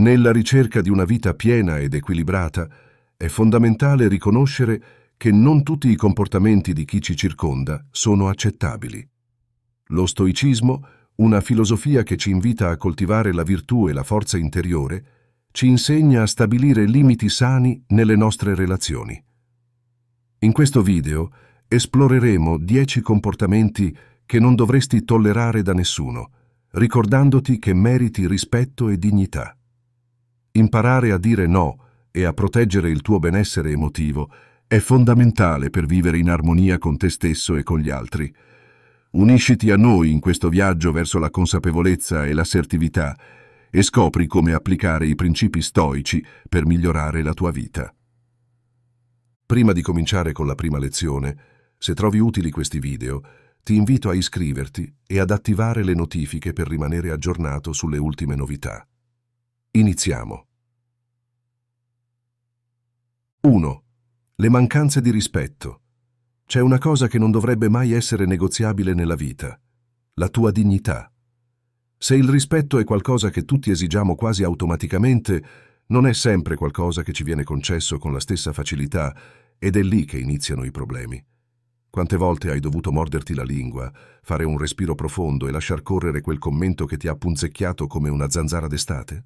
Nella ricerca di una vita piena ed equilibrata è fondamentale riconoscere che non tutti i comportamenti di chi ci circonda sono accettabili. Lo stoicismo, una filosofia che ci invita a coltivare la virtù e la forza interiore, ci insegna a stabilire limiti sani nelle nostre relazioni. In questo video esploreremo dieci comportamenti che non dovresti tollerare da nessuno, ricordandoti che meriti rispetto e dignità. Imparare a dire no e a proteggere il tuo benessere emotivo è fondamentale per vivere in armonia con te stesso e con gli altri. Unisciti a noi in questo viaggio verso la consapevolezza e l'assertività e scopri come applicare i principi stoici per migliorare la tua vita. Prima di cominciare con la prima lezione, se trovi utili questi video, ti invito a iscriverti e ad attivare le notifiche per rimanere aggiornato sulle ultime novità. Iniziamo. 1. Le mancanze di rispetto. C'è una cosa che non dovrebbe mai essere negoziabile nella vita, la tua dignità. Se il rispetto è qualcosa che tutti esigiamo quasi automaticamente, non è sempre qualcosa che ci viene concesso con la stessa facilità ed è lì che iniziano i problemi. Quante volte hai dovuto morderti la lingua, fare un respiro profondo e lasciar correre quel commento che ti ha punzecchiato come una zanzara d'estate?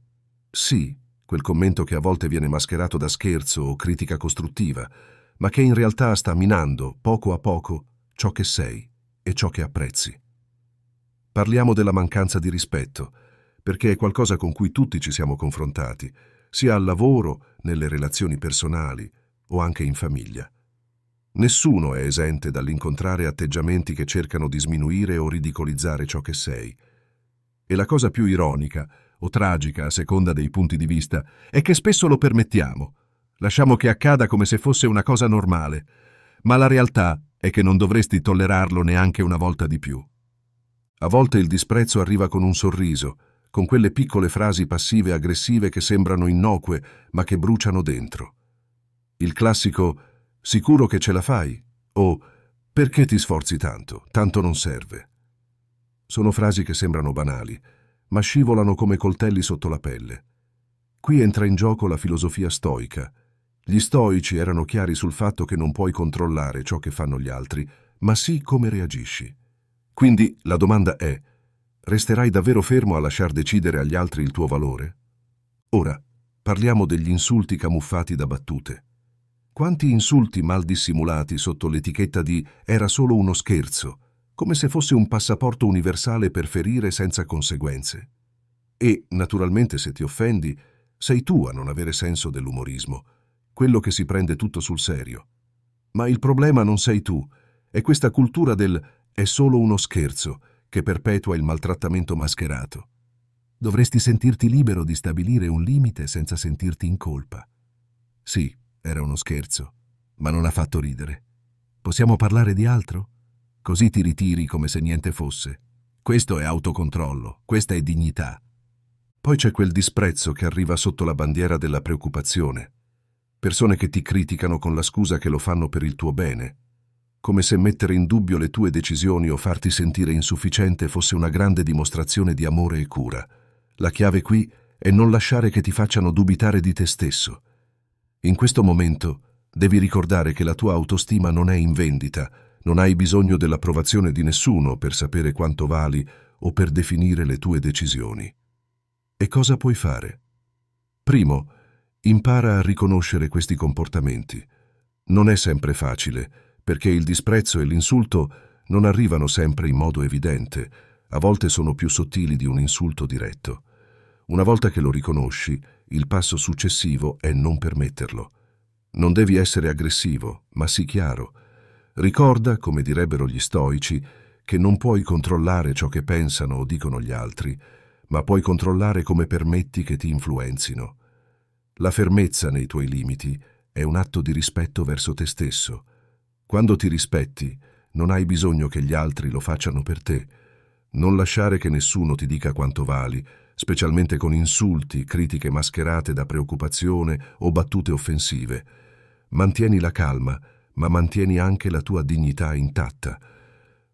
Sì, quel commento che a volte viene mascherato da scherzo o critica costruttiva, ma che in realtà sta minando, poco a poco, ciò che sei e ciò che apprezzi. Parliamo della mancanza di rispetto, perché è qualcosa con cui tutti ci siamo confrontati, sia al lavoro, nelle relazioni personali o anche in famiglia. Nessuno è esente dall'incontrare atteggiamenti che cercano di sminuire o ridicolizzare ciò che sei. E la cosa più ironica è o tragica a seconda dei punti di vista, è che spesso lo permettiamo. Lasciamo che accada come se fosse una cosa normale, ma la realtà è che non dovresti tollerarlo neanche una volta di più. A volte il disprezzo arriva con un sorriso, con quelle piccole frasi passive e aggressive che sembrano innocue ma che bruciano dentro. Il classico «sicuro che ce la fai» o «perché ti sforzi tanto? Tanto non serve». Sono frasi che sembrano banali, ma scivolano come coltelli sotto la pelle. Qui entra in gioco la filosofia stoica. Gli stoici erano chiari sul fatto che non puoi controllare ciò che fanno gli altri, ma sì come reagisci. Quindi la domanda è, resterai davvero fermo a lasciar decidere agli altri il tuo valore? Ora, parliamo degli insulti camuffati da battute. Quanti insulti mal dissimulati sotto l'etichetta di era solo uno scherzo come se fosse un passaporto universale per ferire senza conseguenze. E, naturalmente, se ti offendi, sei tu a non avere senso dell'umorismo, quello che si prende tutto sul serio. Ma il problema non sei tu, è questa cultura del è solo uno scherzo che perpetua il maltrattamento mascherato. Dovresti sentirti libero di stabilire un limite senza sentirti in colpa. Sì, era uno scherzo, ma non ha fatto ridere. Possiamo parlare di altro? Così ti ritiri come se niente fosse. Questo è autocontrollo, questa è dignità. Poi c'è quel disprezzo che arriva sotto la bandiera della preoccupazione. Persone che ti criticano con la scusa che lo fanno per il tuo bene, come se mettere in dubbio le tue decisioni o farti sentire insufficiente fosse una grande dimostrazione di amore e cura. La chiave qui è non lasciare che ti facciano dubitare di te stesso. In questo momento devi ricordare che la tua autostima non è in vendita, non hai bisogno dell'approvazione di nessuno per sapere quanto vali o per definire le tue decisioni. E cosa puoi fare? Primo, impara a riconoscere questi comportamenti. Non è sempre facile, perché il disprezzo e l'insulto non arrivano sempre in modo evidente, a volte sono più sottili di un insulto diretto. Una volta che lo riconosci, il passo successivo è non permetterlo. Non devi essere aggressivo, ma sii chiaro, Ricorda, come direbbero gli stoici, che non puoi controllare ciò che pensano o dicono gli altri, ma puoi controllare come permetti che ti influenzino. La fermezza nei tuoi limiti è un atto di rispetto verso te stesso. Quando ti rispetti, non hai bisogno che gli altri lo facciano per te. Non lasciare che nessuno ti dica quanto vali, specialmente con insulti, critiche mascherate da preoccupazione o battute offensive. Mantieni la calma ma mantieni anche la tua dignità intatta.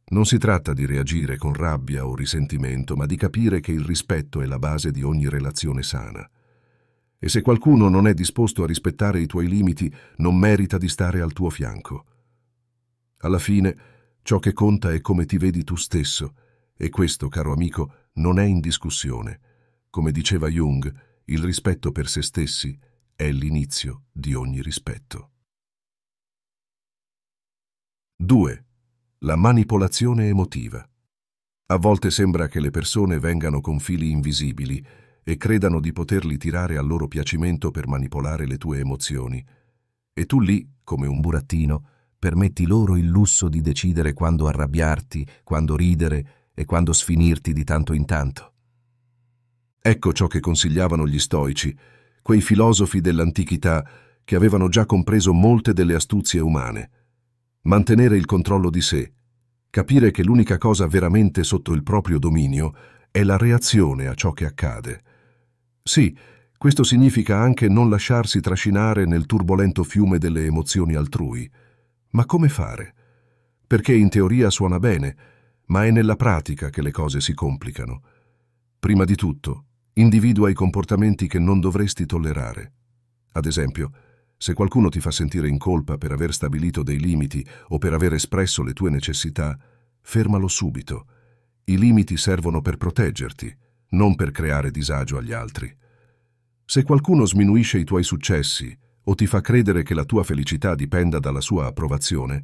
Non si tratta di reagire con rabbia o risentimento, ma di capire che il rispetto è la base di ogni relazione sana. E se qualcuno non è disposto a rispettare i tuoi limiti, non merita di stare al tuo fianco. Alla fine, ciò che conta è come ti vedi tu stesso, e questo, caro amico, non è in discussione. Come diceva Jung, il rispetto per se stessi è l'inizio di ogni rispetto. 2. La manipolazione emotiva. A volte sembra che le persone vengano con fili invisibili e credano di poterli tirare a loro piacimento per manipolare le tue emozioni. E tu lì, come un burattino, permetti loro il lusso di decidere quando arrabbiarti, quando ridere e quando sfinirti di tanto in tanto. Ecco ciò che consigliavano gli stoici, quei filosofi dell'antichità che avevano già compreso molte delle astuzie umane mantenere il controllo di sé, capire che l'unica cosa veramente sotto il proprio dominio è la reazione a ciò che accade. Sì, questo significa anche non lasciarsi trascinare nel turbolento fiume delle emozioni altrui. Ma come fare? Perché in teoria suona bene, ma è nella pratica che le cose si complicano. Prima di tutto, individua i comportamenti che non dovresti tollerare. Ad esempio, se qualcuno ti fa sentire in colpa per aver stabilito dei limiti o per aver espresso le tue necessità, fermalo subito. I limiti servono per proteggerti, non per creare disagio agli altri. Se qualcuno sminuisce i tuoi successi o ti fa credere che la tua felicità dipenda dalla sua approvazione,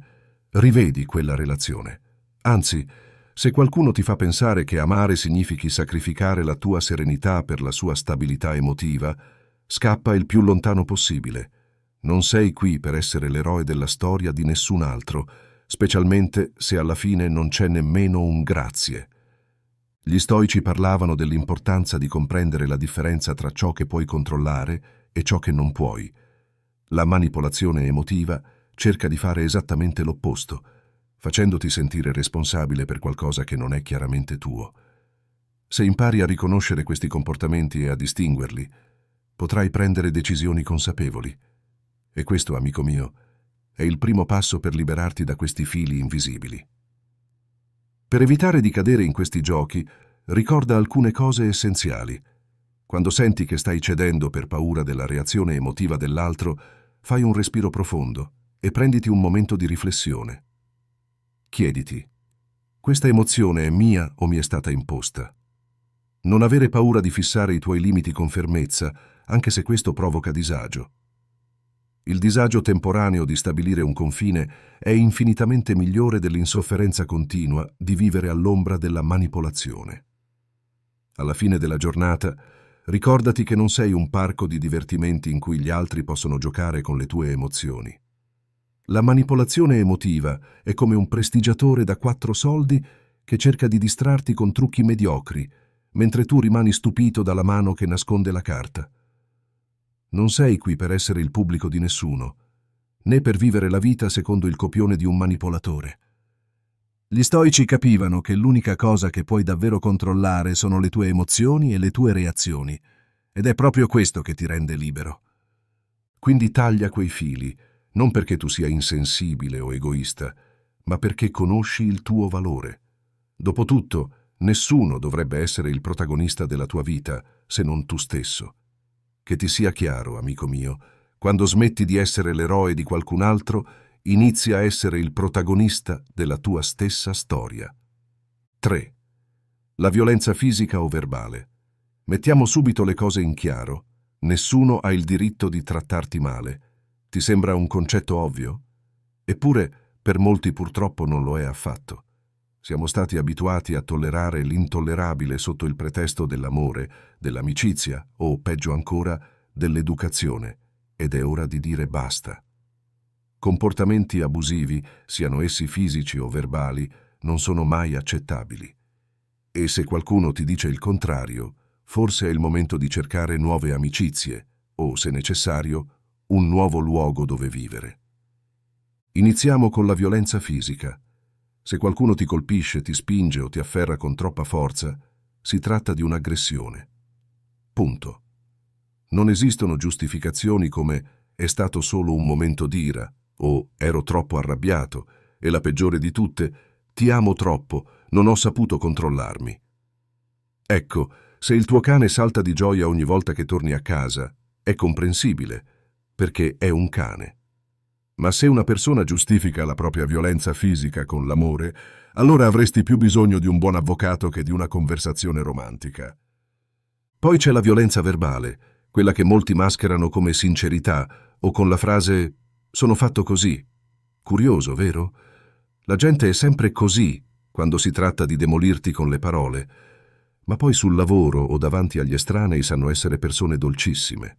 rivedi quella relazione. Anzi, se qualcuno ti fa pensare che amare significhi sacrificare la tua serenità per la sua stabilità emotiva, scappa il più lontano possibile – non sei qui per essere l'eroe della storia di nessun altro, specialmente se alla fine non c'è nemmeno un grazie. Gli stoici parlavano dell'importanza di comprendere la differenza tra ciò che puoi controllare e ciò che non puoi. La manipolazione emotiva cerca di fare esattamente l'opposto, facendoti sentire responsabile per qualcosa che non è chiaramente tuo. Se impari a riconoscere questi comportamenti e a distinguerli, potrai prendere decisioni consapevoli. E questo, amico mio, è il primo passo per liberarti da questi fili invisibili. Per evitare di cadere in questi giochi, ricorda alcune cose essenziali. Quando senti che stai cedendo per paura della reazione emotiva dell'altro, fai un respiro profondo e prenditi un momento di riflessione. Chiediti, questa emozione è mia o mi è stata imposta? Non avere paura di fissare i tuoi limiti con fermezza, anche se questo provoca disagio. Il disagio temporaneo di stabilire un confine è infinitamente migliore dell'insofferenza continua di vivere all'ombra della manipolazione. Alla fine della giornata, ricordati che non sei un parco di divertimenti in cui gli altri possono giocare con le tue emozioni. La manipolazione emotiva è come un prestigiatore da quattro soldi che cerca di distrarti con trucchi mediocri, mentre tu rimani stupito dalla mano che nasconde la carta. Non sei qui per essere il pubblico di nessuno, né per vivere la vita secondo il copione di un manipolatore. Gli stoici capivano che l'unica cosa che puoi davvero controllare sono le tue emozioni e le tue reazioni, ed è proprio questo che ti rende libero. Quindi taglia quei fili, non perché tu sia insensibile o egoista, ma perché conosci il tuo valore. Dopotutto, nessuno dovrebbe essere il protagonista della tua vita se non tu stesso. Che ti sia chiaro, amico mio, quando smetti di essere l'eroe di qualcun altro, inizi a essere il protagonista della tua stessa storia. 3. La violenza fisica o verbale. Mettiamo subito le cose in chiaro. Nessuno ha il diritto di trattarti male. Ti sembra un concetto ovvio? Eppure, per molti purtroppo non lo è affatto. Siamo stati abituati a tollerare l'intollerabile sotto il pretesto dell'amore, dell'amicizia o, peggio ancora, dell'educazione, ed è ora di dire basta. Comportamenti abusivi, siano essi fisici o verbali, non sono mai accettabili. E se qualcuno ti dice il contrario, forse è il momento di cercare nuove amicizie o, se necessario, un nuovo luogo dove vivere. Iniziamo con la violenza fisica. Se qualcuno ti colpisce, ti spinge o ti afferra con troppa forza, si tratta di un'aggressione. Punto. Non esistono giustificazioni come è stato solo un momento d'ira o ero troppo arrabbiato e la peggiore di tutte ti amo troppo, non ho saputo controllarmi. Ecco, se il tuo cane salta di gioia ogni volta che torni a casa, è comprensibile, perché è un cane. Ma se una persona giustifica la propria violenza fisica con l'amore, allora avresti più bisogno di un buon avvocato che di una conversazione romantica. Poi c'è la violenza verbale, quella che molti mascherano come sincerità o con la frase «sono fatto così». Curioso, vero? La gente è sempre così quando si tratta di demolirti con le parole, ma poi sul lavoro o davanti agli estranei sanno essere persone dolcissime.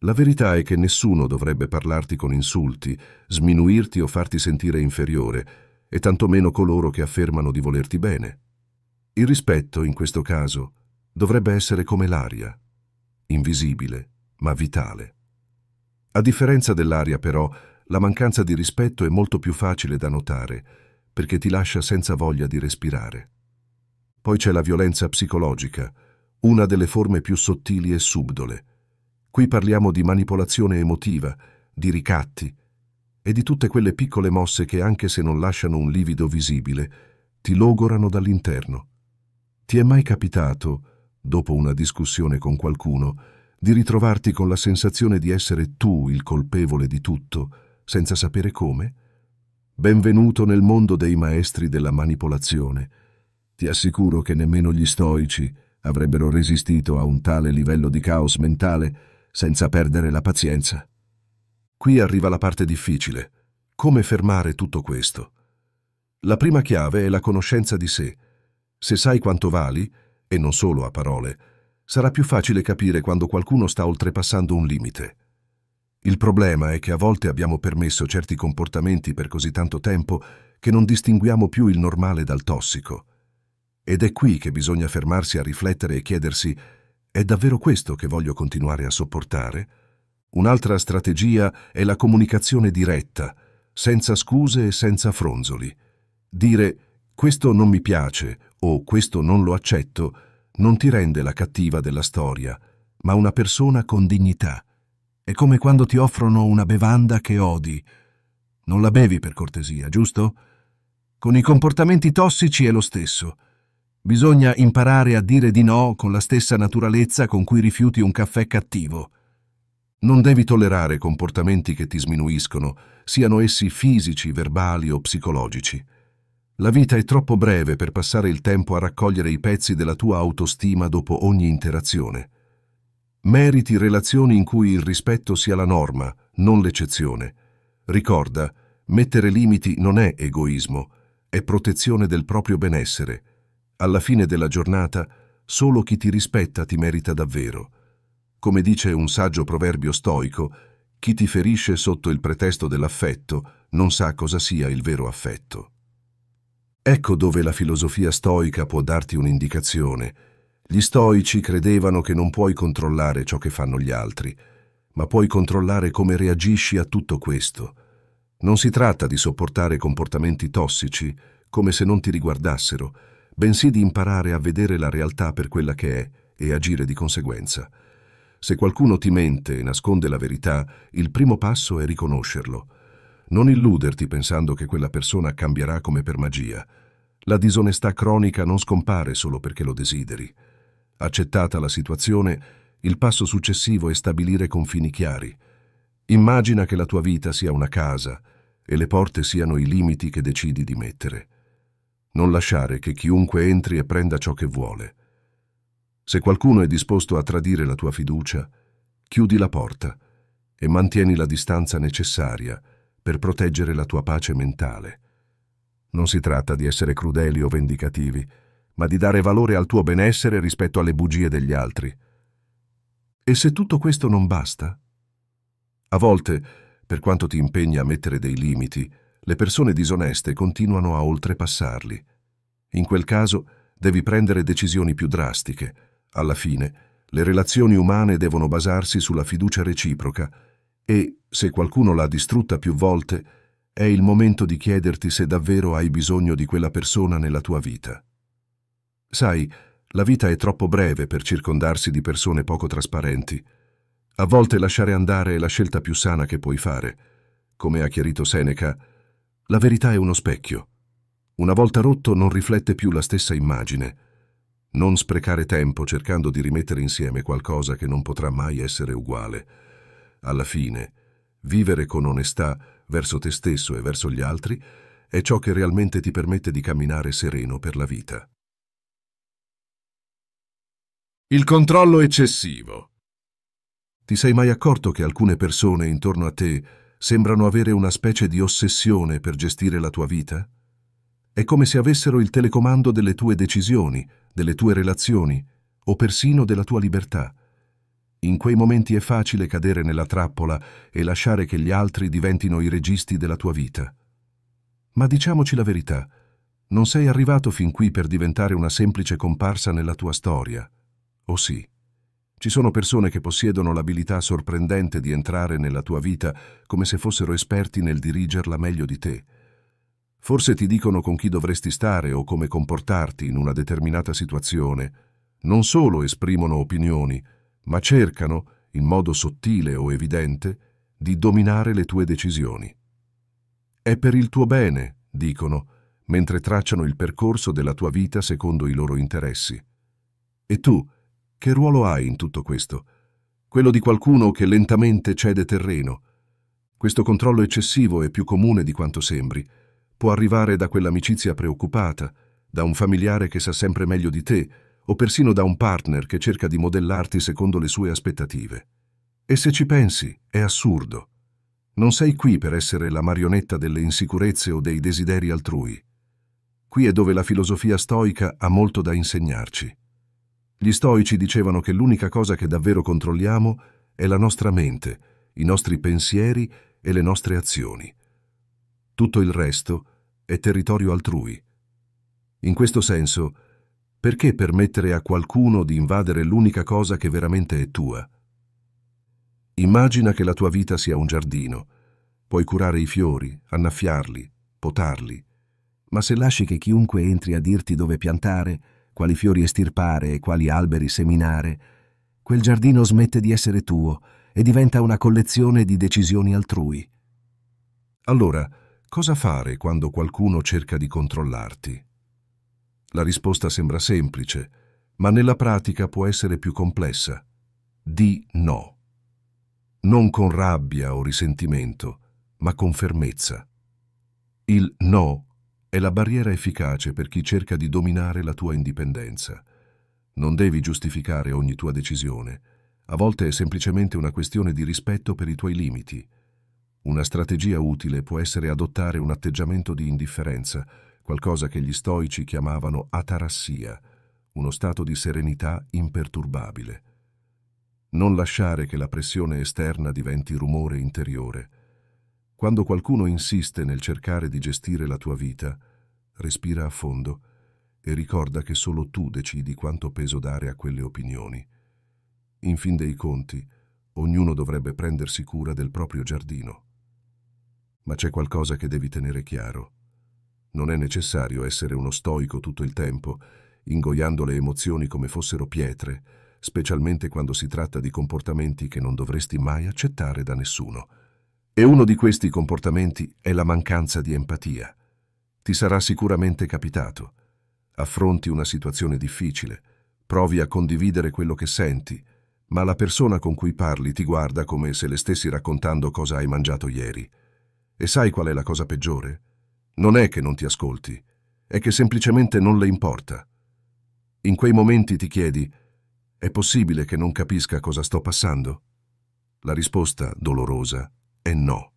La verità è che nessuno dovrebbe parlarti con insulti, sminuirti o farti sentire inferiore, e tantomeno coloro che affermano di volerti bene. Il rispetto, in questo caso, dovrebbe essere come l'aria, invisibile, ma vitale. A differenza dell'aria, però, la mancanza di rispetto è molto più facile da notare, perché ti lascia senza voglia di respirare. Poi c'è la violenza psicologica, una delle forme più sottili e subdole, Qui parliamo di manipolazione emotiva, di ricatti e di tutte quelle piccole mosse che, anche se non lasciano un livido visibile, ti logorano dall'interno. Ti è mai capitato, dopo una discussione con qualcuno, di ritrovarti con la sensazione di essere tu il colpevole di tutto, senza sapere come? Benvenuto nel mondo dei maestri della manipolazione. Ti assicuro che nemmeno gli stoici avrebbero resistito a un tale livello di caos mentale senza perdere la pazienza. Qui arriva la parte difficile. Come fermare tutto questo? La prima chiave è la conoscenza di sé. Se sai quanto vali, e non solo a parole, sarà più facile capire quando qualcuno sta oltrepassando un limite. Il problema è che a volte abbiamo permesso certi comportamenti per così tanto tempo che non distinguiamo più il normale dal tossico. Ed è qui che bisogna fermarsi a riflettere e chiedersi è davvero questo che voglio continuare a sopportare? Un'altra strategia è la comunicazione diretta, senza scuse e senza fronzoli. Dire questo non mi piace o questo non lo accetto non ti rende la cattiva della storia, ma una persona con dignità. È come quando ti offrono una bevanda che odi. Non la bevi per cortesia, giusto? Con i comportamenti tossici è lo stesso. Bisogna imparare a dire di no con la stessa naturalezza con cui rifiuti un caffè cattivo. Non devi tollerare comportamenti che ti sminuiscono, siano essi fisici, verbali o psicologici. La vita è troppo breve per passare il tempo a raccogliere i pezzi della tua autostima dopo ogni interazione. Meriti relazioni in cui il rispetto sia la norma, non l'eccezione. Ricorda, mettere limiti non è egoismo, è protezione del proprio benessere. Alla fine della giornata, solo chi ti rispetta ti merita davvero. Come dice un saggio proverbio stoico, chi ti ferisce sotto il pretesto dell'affetto non sa cosa sia il vero affetto. Ecco dove la filosofia stoica può darti un'indicazione. Gli stoici credevano che non puoi controllare ciò che fanno gli altri, ma puoi controllare come reagisci a tutto questo. Non si tratta di sopportare comportamenti tossici, come se non ti riguardassero, bensì di imparare a vedere la realtà per quella che è e agire di conseguenza. Se qualcuno ti mente e nasconde la verità, il primo passo è riconoscerlo. Non illuderti pensando che quella persona cambierà come per magia. La disonestà cronica non scompare solo perché lo desideri. Accettata la situazione, il passo successivo è stabilire confini chiari. Immagina che la tua vita sia una casa e le porte siano i limiti che decidi di mettere. Non lasciare che chiunque entri e prenda ciò che vuole. Se qualcuno è disposto a tradire la tua fiducia, chiudi la porta e mantieni la distanza necessaria per proteggere la tua pace mentale. Non si tratta di essere crudeli o vendicativi, ma di dare valore al tuo benessere rispetto alle bugie degli altri. E se tutto questo non basta? A volte, per quanto ti impegni a mettere dei limiti, le persone disoneste continuano a oltrepassarli. In quel caso devi prendere decisioni più drastiche. Alla fine, le relazioni umane devono basarsi sulla fiducia reciproca e, se qualcuno l'ha distrutta più volte, è il momento di chiederti se davvero hai bisogno di quella persona nella tua vita. Sai, la vita è troppo breve per circondarsi di persone poco trasparenti. A volte lasciare andare è la scelta più sana che puoi fare. Come ha chiarito Seneca, la verità è uno specchio. Una volta rotto non riflette più la stessa immagine. Non sprecare tempo cercando di rimettere insieme qualcosa che non potrà mai essere uguale. Alla fine, vivere con onestà verso te stesso e verso gli altri è ciò che realmente ti permette di camminare sereno per la vita. Il controllo eccessivo. Ti sei mai accorto che alcune persone intorno a te sembrano avere una specie di ossessione per gestire la tua vita? È come se avessero il telecomando delle tue decisioni, delle tue relazioni o persino della tua libertà. In quei momenti è facile cadere nella trappola e lasciare che gli altri diventino i registi della tua vita. Ma diciamoci la verità, non sei arrivato fin qui per diventare una semplice comparsa nella tua storia, o sì? Ci sono persone che possiedono l'abilità sorprendente di entrare nella tua vita come se fossero esperti nel dirigerla meglio di te. Forse ti dicono con chi dovresti stare o come comportarti in una determinata situazione. Non solo esprimono opinioni, ma cercano, in modo sottile o evidente, di dominare le tue decisioni. È per il tuo bene, dicono, mentre tracciano il percorso della tua vita secondo i loro interessi. E tu, che ruolo hai in tutto questo? Quello di qualcuno che lentamente cede terreno. Questo controllo eccessivo è più comune di quanto sembri. Può arrivare da quell'amicizia preoccupata, da un familiare che sa sempre meglio di te, o persino da un partner che cerca di modellarti secondo le sue aspettative. E se ci pensi, è assurdo. Non sei qui per essere la marionetta delle insicurezze o dei desideri altrui. Qui è dove la filosofia stoica ha molto da insegnarci. Gli stoici dicevano che l'unica cosa che davvero controlliamo è la nostra mente, i nostri pensieri e le nostre azioni. Tutto il resto è territorio altrui. In questo senso, perché permettere a qualcuno di invadere l'unica cosa che veramente è tua? Immagina che la tua vita sia un giardino. Puoi curare i fiori, annaffiarli, potarli. Ma se lasci che chiunque entri a dirti dove piantare, quali fiori estirpare e quali alberi seminare, quel giardino smette di essere tuo e diventa una collezione di decisioni altrui. Allora, cosa fare quando qualcuno cerca di controllarti? La risposta sembra semplice, ma nella pratica può essere più complessa. Di no. Non con rabbia o risentimento, ma con fermezza. Il no è la barriera efficace per chi cerca di dominare la tua indipendenza. Non devi giustificare ogni tua decisione. A volte è semplicemente una questione di rispetto per i tuoi limiti. Una strategia utile può essere adottare un atteggiamento di indifferenza, qualcosa che gli stoici chiamavano atarassia, uno stato di serenità imperturbabile. Non lasciare che la pressione esterna diventi rumore interiore. Quando qualcuno insiste nel cercare di gestire la tua vita, respira a fondo e ricorda che solo tu decidi quanto peso dare a quelle opinioni. In fin dei conti, ognuno dovrebbe prendersi cura del proprio giardino. Ma c'è qualcosa che devi tenere chiaro. Non è necessario essere uno stoico tutto il tempo, ingoiando le emozioni come fossero pietre, specialmente quando si tratta di comportamenti che non dovresti mai accettare da nessuno. E uno di questi comportamenti è la mancanza di empatia. Ti sarà sicuramente capitato. Affronti una situazione difficile, provi a condividere quello che senti, ma la persona con cui parli ti guarda come se le stessi raccontando cosa hai mangiato ieri. E sai qual è la cosa peggiore? Non è che non ti ascolti, è che semplicemente non le importa. In quei momenti ti chiedi, è possibile che non capisca cosa sto passando? La risposta, dolorosa, e no.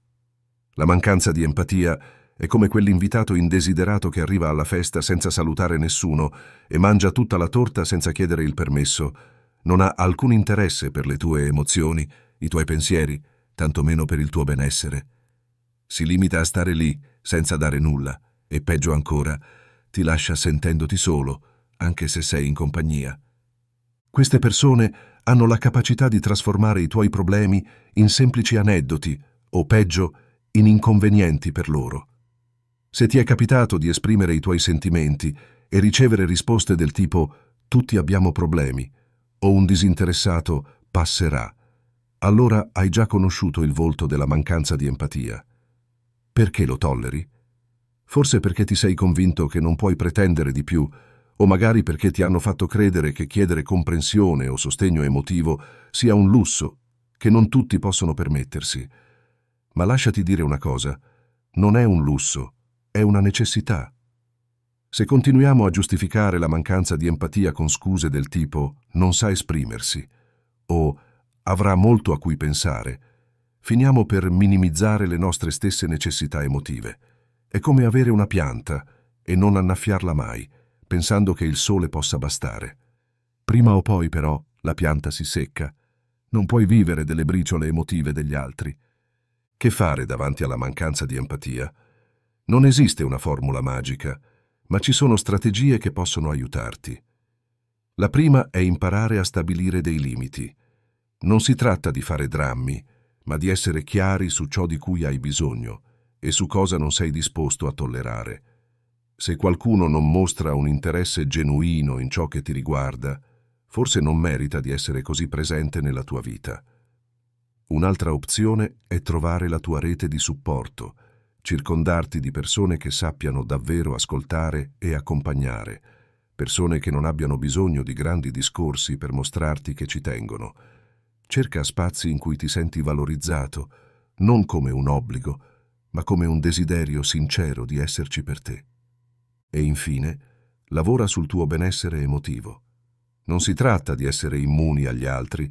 La mancanza di empatia è come quell'invitato indesiderato che arriva alla festa senza salutare nessuno e mangia tutta la torta senza chiedere il permesso. Non ha alcun interesse per le tue emozioni, i tuoi pensieri, tantomeno per il tuo benessere. Si limita a stare lì, senza dare nulla, e peggio ancora, ti lascia sentendoti solo, anche se sei in compagnia. Queste persone hanno la capacità di trasformare i tuoi problemi in semplici aneddoti, o peggio, in inconvenienti per loro. Se ti è capitato di esprimere i tuoi sentimenti e ricevere risposte del tipo tutti abbiamo problemi o un disinteressato passerà, allora hai già conosciuto il volto della mancanza di empatia. Perché lo tolleri? Forse perché ti sei convinto che non puoi pretendere di più, o magari perché ti hanno fatto credere che chiedere comprensione o sostegno emotivo sia un lusso che non tutti possono permettersi, ma lasciati dire una cosa, non è un lusso, è una necessità. Se continuiamo a giustificare la mancanza di empatia con scuse del tipo non sa esprimersi o avrà molto a cui pensare, finiamo per minimizzare le nostre stesse necessità emotive. È come avere una pianta e non annaffiarla mai, pensando che il sole possa bastare. Prima o poi, però, la pianta si secca. Non puoi vivere delle briciole emotive degli altri. Che fare davanti alla mancanza di empatia? Non esiste una formula magica, ma ci sono strategie che possono aiutarti. La prima è imparare a stabilire dei limiti. Non si tratta di fare drammi, ma di essere chiari su ciò di cui hai bisogno e su cosa non sei disposto a tollerare. Se qualcuno non mostra un interesse genuino in ciò che ti riguarda, forse non merita di essere così presente nella tua vita. Un'altra opzione è trovare la tua rete di supporto, circondarti di persone che sappiano davvero ascoltare e accompagnare, persone che non abbiano bisogno di grandi discorsi per mostrarti che ci tengono. Cerca spazi in cui ti senti valorizzato, non come un obbligo, ma come un desiderio sincero di esserci per te. E infine, lavora sul tuo benessere emotivo. Non si tratta di essere immuni agli altri,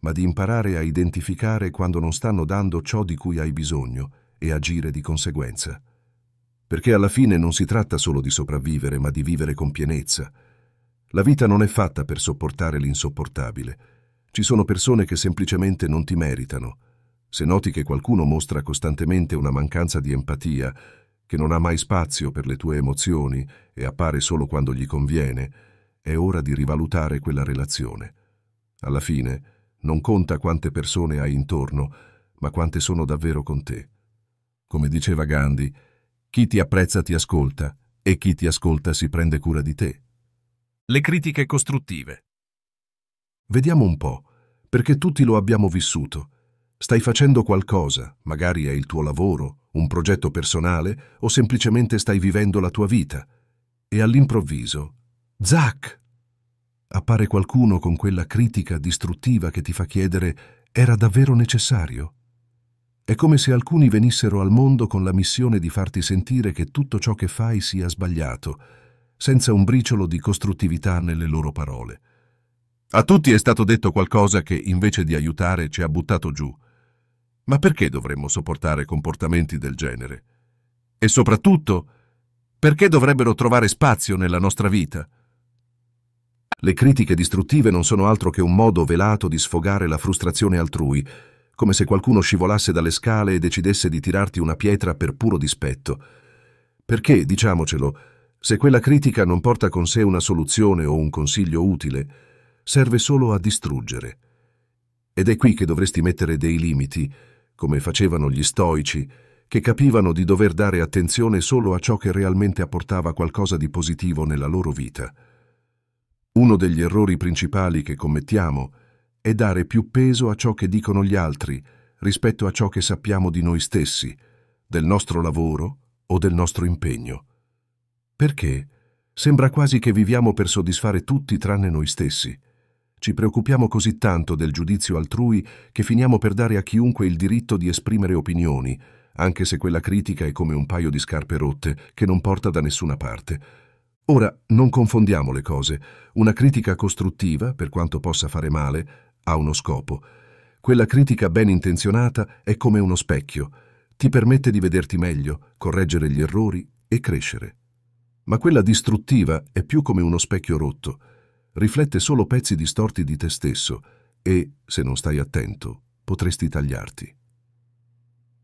ma di imparare a identificare quando non stanno dando ciò di cui hai bisogno e agire di conseguenza. Perché alla fine non si tratta solo di sopravvivere, ma di vivere con pienezza. La vita non è fatta per sopportare l'insopportabile. Ci sono persone che semplicemente non ti meritano. Se noti che qualcuno mostra costantemente una mancanza di empatia, che non ha mai spazio per le tue emozioni e appare solo quando gli conviene, è ora di rivalutare quella relazione. Alla fine, non conta quante persone hai intorno, ma quante sono davvero con te. Come diceva Gandhi, chi ti apprezza ti ascolta e chi ti ascolta si prende cura di te. Le critiche costruttive. Vediamo un po', perché tutti lo abbiamo vissuto. Stai facendo qualcosa, magari è il tuo lavoro, un progetto personale o semplicemente stai vivendo la tua vita. E all'improvviso, zac! appare qualcuno con quella critica distruttiva che ti fa chiedere era davvero necessario? È come se alcuni venissero al mondo con la missione di farti sentire che tutto ciò che fai sia sbagliato, senza un briciolo di costruttività nelle loro parole. A tutti è stato detto qualcosa che, invece di aiutare, ci ha buttato giù. Ma perché dovremmo sopportare comportamenti del genere? E soprattutto, perché dovrebbero trovare spazio nella nostra vita? Le critiche distruttive non sono altro che un modo velato di sfogare la frustrazione altrui, come se qualcuno scivolasse dalle scale e decidesse di tirarti una pietra per puro dispetto. Perché, diciamocelo, se quella critica non porta con sé una soluzione o un consiglio utile, serve solo a distruggere. Ed è qui che dovresti mettere dei limiti, come facevano gli stoici, che capivano di dover dare attenzione solo a ciò che realmente apportava qualcosa di positivo nella loro vita. Uno degli errori principali che commettiamo è dare più peso a ciò che dicono gli altri rispetto a ciò che sappiamo di noi stessi, del nostro lavoro o del nostro impegno. Perché sembra quasi che viviamo per soddisfare tutti tranne noi stessi. Ci preoccupiamo così tanto del giudizio altrui che finiamo per dare a chiunque il diritto di esprimere opinioni, anche se quella critica è come un paio di scarpe rotte che non porta da nessuna parte Ora, non confondiamo le cose. Una critica costruttiva, per quanto possa fare male, ha uno scopo. Quella critica ben intenzionata è come uno specchio. Ti permette di vederti meglio, correggere gli errori e crescere. Ma quella distruttiva è più come uno specchio rotto. Riflette solo pezzi distorti di te stesso e, se non stai attento, potresti tagliarti.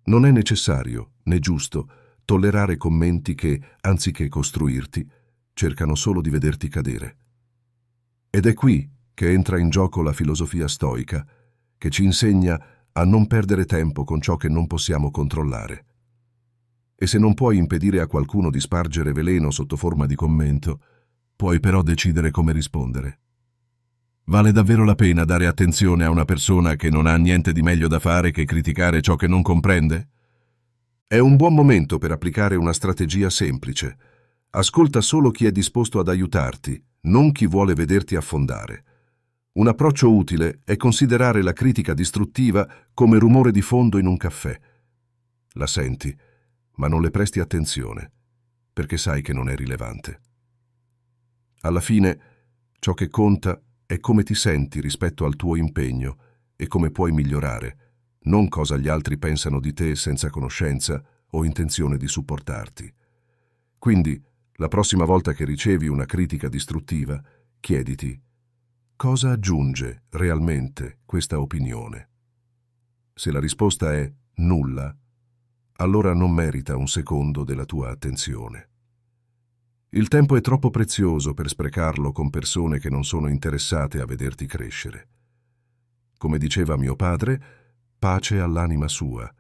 Non è necessario, né giusto, tollerare commenti che, anziché costruirti, cercano solo di vederti cadere. Ed è qui che entra in gioco la filosofia stoica, che ci insegna a non perdere tempo con ciò che non possiamo controllare. E se non puoi impedire a qualcuno di spargere veleno sotto forma di commento, puoi però decidere come rispondere. Vale davvero la pena dare attenzione a una persona che non ha niente di meglio da fare che criticare ciò che non comprende? È un buon momento per applicare una strategia semplice, Ascolta solo chi è disposto ad aiutarti, non chi vuole vederti affondare. Un approccio utile è considerare la critica distruttiva come rumore di fondo in un caffè. La senti, ma non le presti attenzione, perché sai che non è rilevante. Alla fine, ciò che conta è come ti senti rispetto al tuo impegno e come puoi migliorare, non cosa gli altri pensano di te senza conoscenza o intenzione di supportarti. Quindi, la prossima volta che ricevi una critica distruttiva, chiediti cosa aggiunge realmente questa opinione. Se la risposta è nulla, allora non merita un secondo della tua attenzione. Il tempo è troppo prezioso per sprecarlo con persone che non sono interessate a vederti crescere. Come diceva mio padre, pace all'anima sua,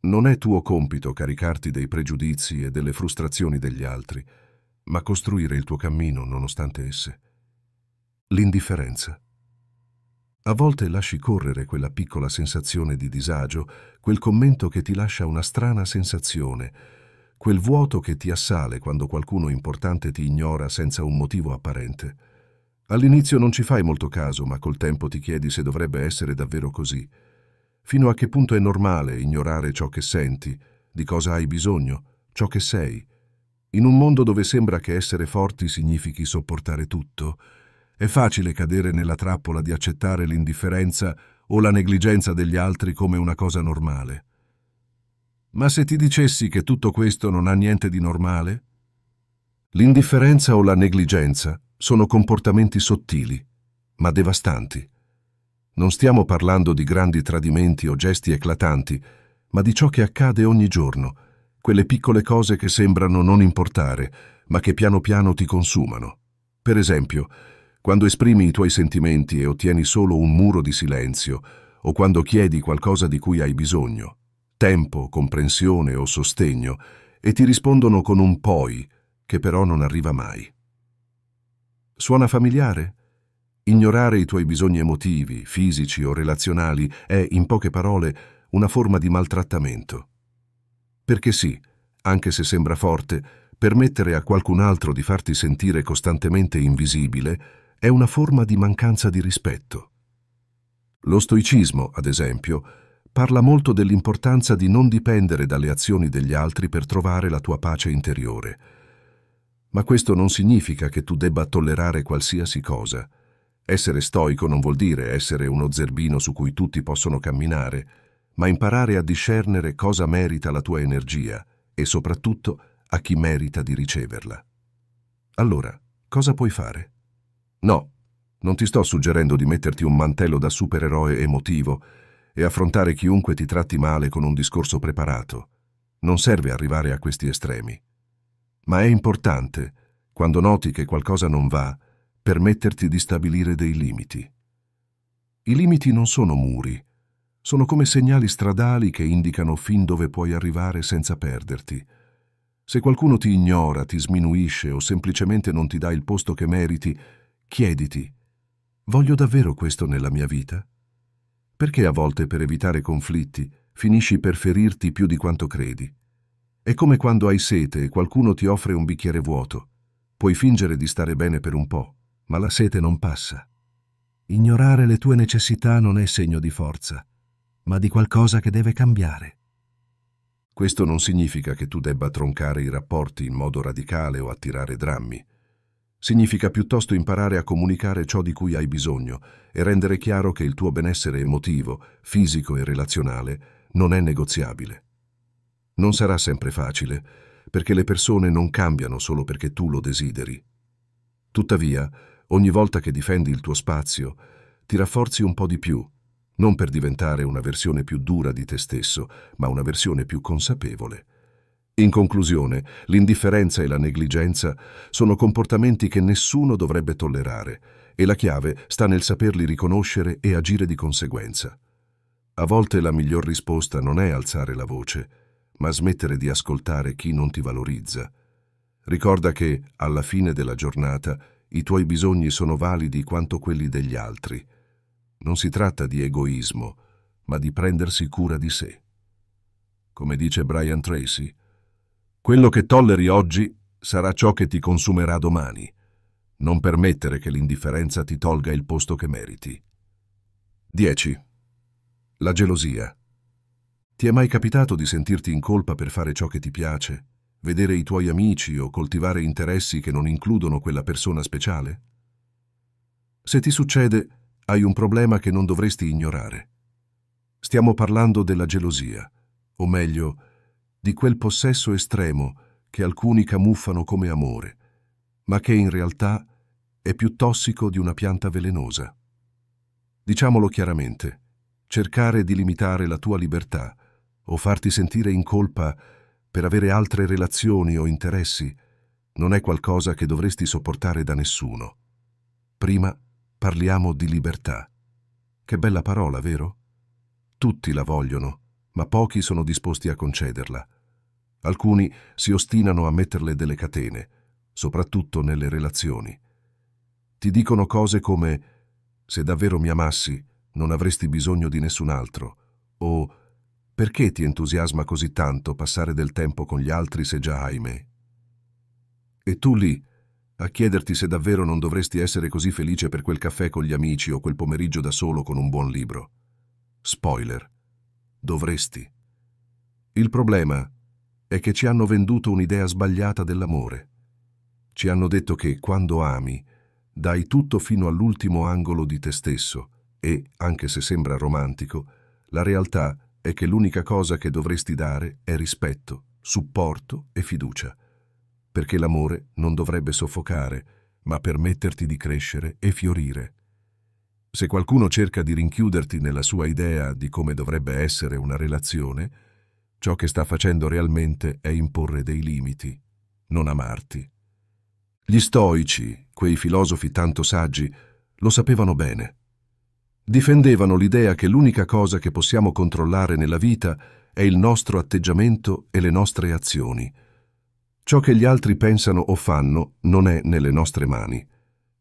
non è tuo compito caricarti dei pregiudizi e delle frustrazioni degli altri, ma costruire il tuo cammino nonostante esse. L'indifferenza. A volte lasci correre quella piccola sensazione di disagio, quel commento che ti lascia una strana sensazione, quel vuoto che ti assale quando qualcuno importante ti ignora senza un motivo apparente. All'inizio non ci fai molto caso, ma col tempo ti chiedi se dovrebbe essere davvero così. Fino a che punto è normale ignorare ciò che senti, di cosa hai bisogno, ciò che sei? In un mondo dove sembra che essere forti significhi sopportare tutto, è facile cadere nella trappola di accettare l'indifferenza o la negligenza degli altri come una cosa normale. Ma se ti dicessi che tutto questo non ha niente di normale? L'indifferenza o la negligenza sono comportamenti sottili, ma devastanti. Non stiamo parlando di grandi tradimenti o gesti eclatanti, ma di ciò che accade ogni giorno, quelle piccole cose che sembrano non importare, ma che piano piano ti consumano. Per esempio, quando esprimi i tuoi sentimenti e ottieni solo un muro di silenzio, o quando chiedi qualcosa di cui hai bisogno, tempo, comprensione o sostegno, e ti rispondono con un poi, che però non arriva mai. Suona familiare? Ignorare i tuoi bisogni emotivi, fisici o relazionali è, in poche parole, una forma di maltrattamento. Perché sì, anche se sembra forte, permettere a qualcun altro di farti sentire costantemente invisibile è una forma di mancanza di rispetto. Lo stoicismo, ad esempio, parla molto dell'importanza di non dipendere dalle azioni degli altri per trovare la tua pace interiore. Ma questo non significa che tu debba tollerare qualsiasi cosa. Essere stoico non vuol dire essere uno zerbino su cui tutti possono camminare, ma imparare a discernere cosa merita la tua energia e soprattutto a chi merita di riceverla. Allora, cosa puoi fare? No, non ti sto suggerendo di metterti un mantello da supereroe emotivo e affrontare chiunque ti tratti male con un discorso preparato. Non serve arrivare a questi estremi. Ma è importante, quando noti che qualcosa non va, permetterti di stabilire dei limiti. I limiti non sono muri, sono come segnali stradali che indicano fin dove puoi arrivare senza perderti. Se qualcuno ti ignora, ti sminuisce o semplicemente non ti dà il posto che meriti, chiediti, voglio davvero questo nella mia vita? Perché a volte per evitare conflitti finisci per ferirti più di quanto credi? È come quando hai sete e qualcuno ti offre un bicchiere vuoto. Puoi fingere di stare bene per un po', ma la sete non passa. Ignorare le tue necessità non è segno di forza, ma di qualcosa che deve cambiare. Questo non significa che tu debba troncare i rapporti in modo radicale o attirare drammi. Significa piuttosto imparare a comunicare ciò di cui hai bisogno e rendere chiaro che il tuo benessere emotivo, fisico e relazionale non è negoziabile. Non sarà sempre facile, perché le persone non cambiano solo perché tu lo desideri. Tuttavia, Ogni volta che difendi il tuo spazio, ti rafforzi un po' di più, non per diventare una versione più dura di te stesso, ma una versione più consapevole. In conclusione, l'indifferenza e la negligenza sono comportamenti che nessuno dovrebbe tollerare e la chiave sta nel saperli riconoscere e agire di conseguenza. A volte la miglior risposta non è alzare la voce, ma smettere di ascoltare chi non ti valorizza. Ricorda che, alla fine della giornata, i tuoi bisogni sono validi quanto quelli degli altri. Non si tratta di egoismo, ma di prendersi cura di sé. Come dice Brian Tracy, quello che tolleri oggi sarà ciò che ti consumerà domani. Non permettere che l'indifferenza ti tolga il posto che meriti. 10. La gelosia. Ti è mai capitato di sentirti in colpa per fare ciò che ti piace? vedere i tuoi amici o coltivare interessi che non includono quella persona speciale? Se ti succede, hai un problema che non dovresti ignorare. Stiamo parlando della gelosia, o meglio, di quel possesso estremo che alcuni camuffano come amore, ma che in realtà è più tossico di una pianta velenosa. Diciamolo chiaramente, cercare di limitare la tua libertà o farti sentire in colpa per avere altre relazioni o interessi, non è qualcosa che dovresti sopportare da nessuno. Prima parliamo di libertà. Che bella parola, vero? Tutti la vogliono, ma pochi sono disposti a concederla. Alcuni si ostinano a metterle delle catene, soprattutto nelle relazioni. Ti dicono cose come «se davvero mi amassi non avresti bisogno di nessun altro» o perché ti entusiasma così tanto passare del tempo con gli altri se già hai me? E tu lì, a chiederti se davvero non dovresti essere così felice per quel caffè con gli amici o quel pomeriggio da solo con un buon libro. Spoiler. Dovresti. Il problema è che ci hanno venduto un'idea sbagliata dell'amore. Ci hanno detto che quando ami, dai tutto fino all'ultimo angolo di te stesso e, anche se sembra romantico, la realtà è è che l'unica cosa che dovresti dare è rispetto, supporto e fiducia, perché l'amore non dovrebbe soffocare, ma permetterti di crescere e fiorire. Se qualcuno cerca di rinchiuderti nella sua idea di come dovrebbe essere una relazione, ciò che sta facendo realmente è imporre dei limiti, non amarti. Gli stoici, quei filosofi tanto saggi, lo sapevano bene difendevano l'idea che l'unica cosa che possiamo controllare nella vita è il nostro atteggiamento e le nostre azioni. Ciò che gli altri pensano o fanno non è nelle nostre mani.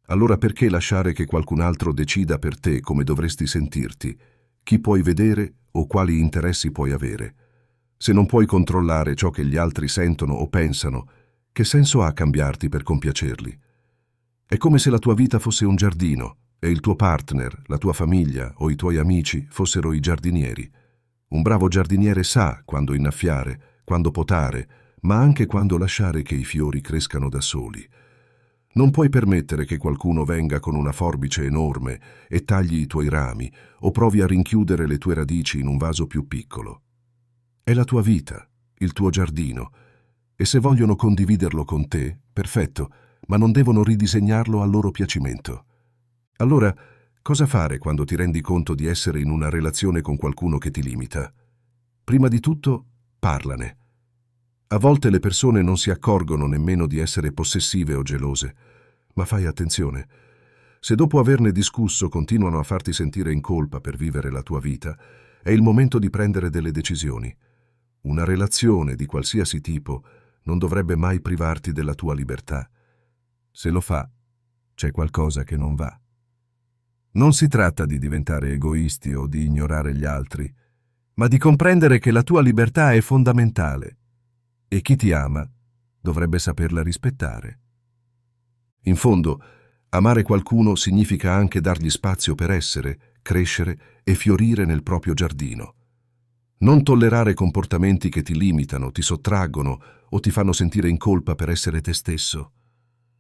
Allora perché lasciare che qualcun altro decida per te come dovresti sentirti, chi puoi vedere o quali interessi puoi avere? Se non puoi controllare ciò che gli altri sentono o pensano, che senso ha cambiarti per compiacerli? È come se la tua vita fosse un giardino, e il tuo partner, la tua famiglia o i tuoi amici fossero i giardinieri. Un bravo giardiniere sa quando innaffiare, quando potare, ma anche quando lasciare che i fiori crescano da soli. Non puoi permettere che qualcuno venga con una forbice enorme e tagli i tuoi rami o provi a rinchiudere le tue radici in un vaso più piccolo. È la tua vita, il tuo giardino, e se vogliono condividerlo con te, perfetto, ma non devono ridisegnarlo a loro piacimento. Allora, cosa fare quando ti rendi conto di essere in una relazione con qualcuno che ti limita? Prima di tutto, parlane. A volte le persone non si accorgono nemmeno di essere possessive o gelose, ma fai attenzione. Se dopo averne discusso continuano a farti sentire in colpa per vivere la tua vita, è il momento di prendere delle decisioni. Una relazione di qualsiasi tipo non dovrebbe mai privarti della tua libertà. Se lo fa, c'è qualcosa che non va. Non si tratta di diventare egoisti o di ignorare gli altri, ma di comprendere che la tua libertà è fondamentale e chi ti ama dovrebbe saperla rispettare. In fondo, amare qualcuno significa anche dargli spazio per essere, crescere e fiorire nel proprio giardino. Non tollerare comportamenti che ti limitano, ti sottraggono o ti fanno sentire in colpa per essere te stesso.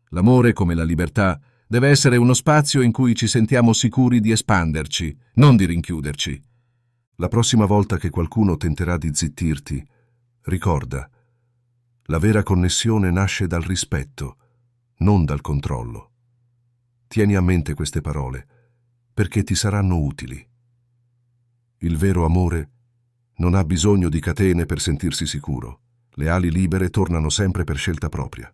L'amore, come la libertà, deve essere uno spazio in cui ci sentiamo sicuri di espanderci, non di rinchiuderci. La prossima volta che qualcuno tenterà di zittirti, ricorda, la vera connessione nasce dal rispetto, non dal controllo. Tieni a mente queste parole, perché ti saranno utili. Il vero amore non ha bisogno di catene per sentirsi sicuro. Le ali libere tornano sempre per scelta propria.